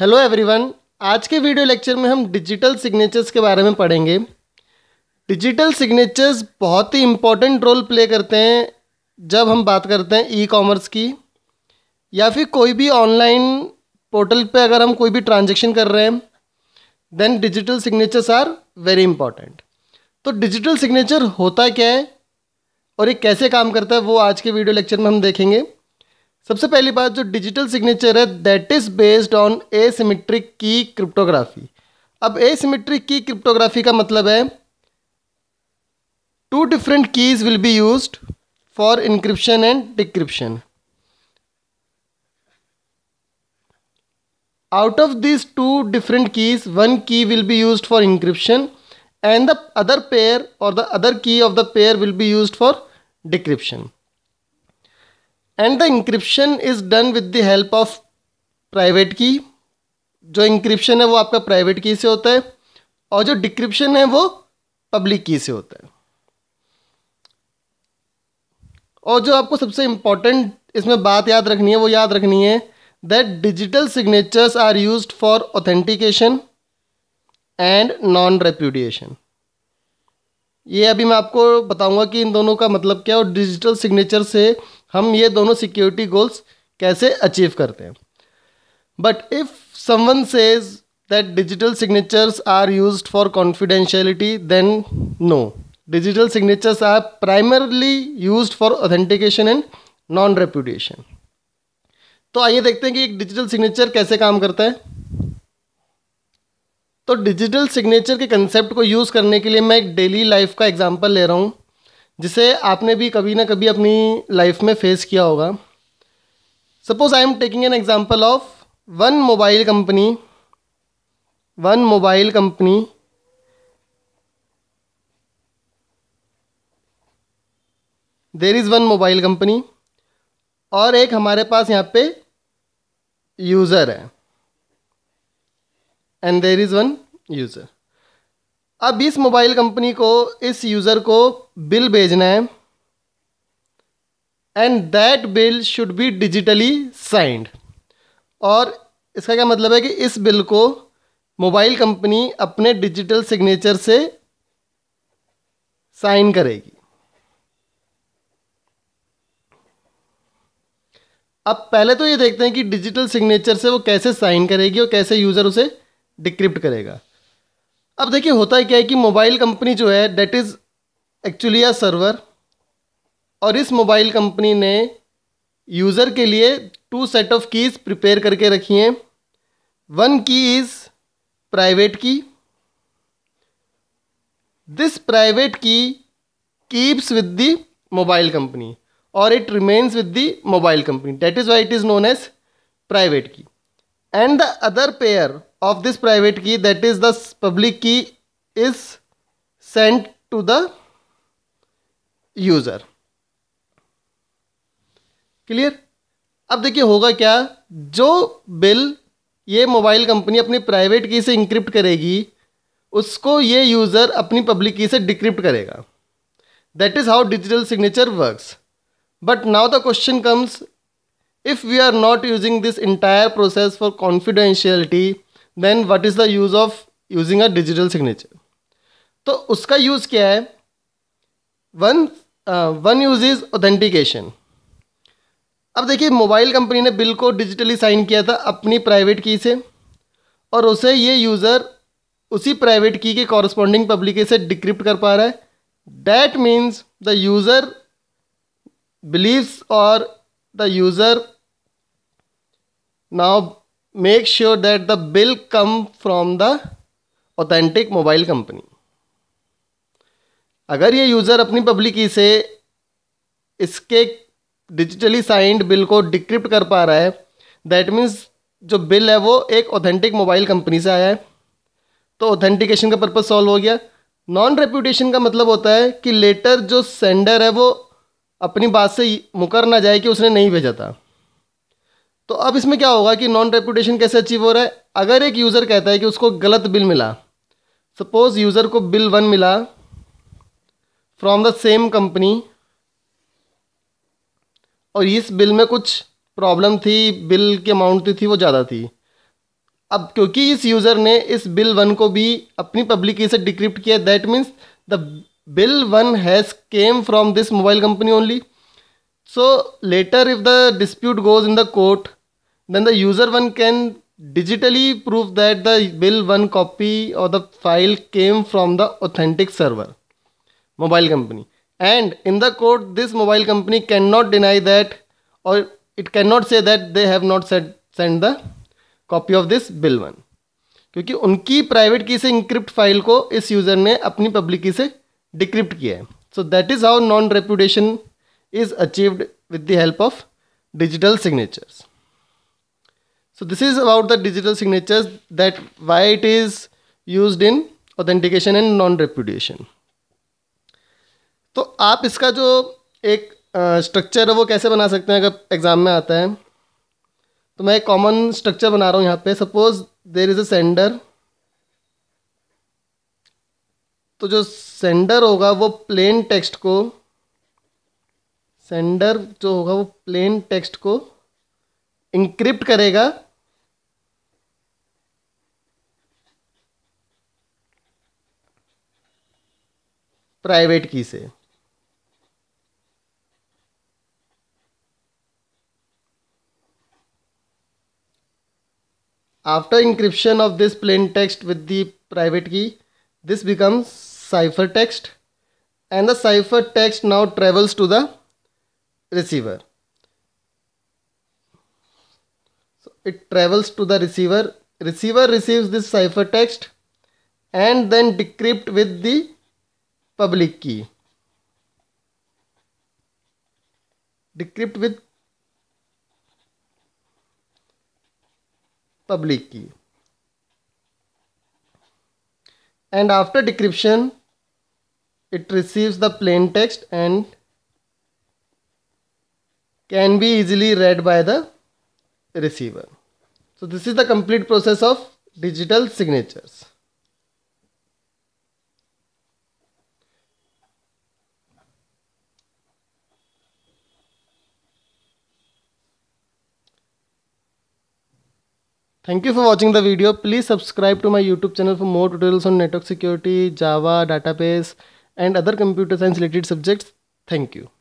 Hello everyone आज के video lecture में हम डिजिटल सिग्नेचर्स के बारे में पढ़ेंगे डिजिटल सिग्नेचर्स बहुत ही इम्पोर्टेंट रोल प्ले करते हैं जब हम बात करते हैं ई कॉमर्स की या फिर कोई भी ऑनलाइन पोर्टल पे अगर हम कोई भी ट्रांजेक्शन कर रहे हैं then digital signatures are very important तो डिजिटल सिग्नेचर होता क्या है और ये कैसे काम करता है वो आज के वीडियो लेक्चर में हम देखेंगे सबसे पहली बात जो डिजिटल सिग्नेचर है that is based on asymmetric key cryptography अब ए सीमेट्रिक की क्रिप्टोग्राफी का मतलब है two different keys will be use for encryption and decryption out of this two different keys one key will be use for encryption and the other pair और the other key of the pair will be use for decryption and the encryption is done with the help of private key जो encryption है वो आपका private key से होता है और जो डिक्रिप्शन है वो पब्लिक की से होता है और जो आपको सबसे इम्पॉर्टेंट इसमें बात याद रखनी है वो याद रखनी है that digital signatures are use for authentication and non repudiation ये अभी मैं आपको बताऊंगा कि इन दोनों का मतलब क्या है और डिजिटल सिग्नेचर से हम ये दोनों सिक्योरिटी गोल्स कैसे अचीव करते हैं but if someone says that digital signatures are use for confidentiality then no digital signatures are primarily use for authentication and non repudiation तो आइए देखते हैं कि एक डिजिटल सिग्नेचर कैसे काम करता है तो डिजिटल सिग्नेचर के कंसेप्ट को यूज़ करने के लिए मैं एक डेली लाइफ का एग्जांपल ले रहा हूँ जिसे आपने भी कभी ना कभी अपनी लाइफ में फेस किया होगा suppose I am taking an example of one mobile company one mobile company there is one mobile company और एक हमारे पास यहाँ पे यूज़र है and there is one user अब इस मोबाइल कंपनी को इस यूज़र को बिल भेजना है and that bill should be digitally signed और इसका क्या मतलब है कि इस बिल को मोबाइल कंपनी अपने डिजिटल सिग्नेचर से साइन करेगी अब पहले तो ये देखते हैं कि डिजिटल सिग्नेचर से वो कैसे साइन करेगी और कैसे यूज़र उसे डिक्रिप्ट करेगा अब देखिए होता है क्या है कि मोबाइल कंपनी जो है that is actually a server और इस मोबाइल कंपनी ने यूज़र के लिए two set of keys prepare करके रखी हैं one key is private key this private key keeps with the mobile company और it remains with the mobile company that is why it is known as private key and the other pair of this private key that is the public key is send to the user clear अब देखिए होगा क्या जो bill ये mobile company अपनी private key से encrypt करेगी उसको ये यूज़र अपनी पब्लिक की से डिक्रिप्ट करेगा that is how digital signature works but now the question comes if we are not using this entire process for confidentiality then what is the use of using a digital signature तो उसका use क्या है one one use is authentication अब देखिए mobile company ने bill को digitally sign किया था अपनी प्राइवेट की से और उसे ये यूज़र उसी प्राइवेट की के कॉरस्पॉन्डिंग पब्लिक से डिक्रिप्ट कर पा रहा है that means the user believes और the user now make sure that the bill come from the authentic mobile company अगर ये यूज़र अपनी पब्लिक से इसके डिजिटली साइंड बिल को डिक्रिप्ट कर पा रहा है दैट मीन्स जो बिल है वो एक ऑथेंटिक मोबाइल कंपनी से आया है तो ऑथेंटिकेशन का पर्पज़ सॉल्व हो गया नॉन रेप्यूटेशन का मतलब होता है कि लेटर जो सेंडर है वो अपनी बात से मुकर ना जाए कि उसने नहीं भेजा था तो अब इसमें क्या होगा कि नॉन रेपुटेशन कैसे अचीव हो रहा है अगर एक यूज़र कहता है कि उसको गलत बिल मिला सपोज़ यूज़र को बिल वन मिला फ्रॉम द सेम कंपनी और इस बिल में कुछ प्रॉब्लम थी बिल की अमाउंट थी वो ज़्यादा थी अब क्योंकि इस यूज़र ने इस बिल वन को भी अपनी पब्लिक से डिक्रिप्ट किया that means the bill one has came from this mobile company only so later if the dispute goes in the court then the user one can digitally prove that the bill one copy or the file came from the authentic server mobile company and in the court this mobile company cannot deny that or it cannot say that they have not said send the copy of this bill one क्योंकि उनकी private key से encrypt file को इस user ने अपनी public की से decrypt किया है so that is how non reputation is achieved with the help of digital signatures So this is about the digital signatures that why it is used in authentication and non repudiation. तो आप इसका जो एक structure है वो कैसे बना सकते हैं अगर एग्ज़ाम में आता है तो मैं एक कॉमन स्ट्रक्चर बना रहा हूँ यहाँ पे suppose there is a sender तो जो सेंडर होगा वो प्लेन टेक्स्ट को सेंडर जो होगा वो प्लेन टेक्स्ट को इंक्रिप्ट करेगा प्राइवेट की से After encryption of this plain text with the private key, this becomes cipher text, and the cipher text now travels to the receiver. So it travels to the receiver. Receiver receives this cipher text, and then decrypt with the public key. Decrypt with public key. And after decryption, it receives the plain text and can be easily read by the receiver. So this is the complete process of digital signatures. Thank you for watching the video. Please subscribe to my YouTube channel for more tutorials on network security, Java, database and other computer science related subjects. Thank you.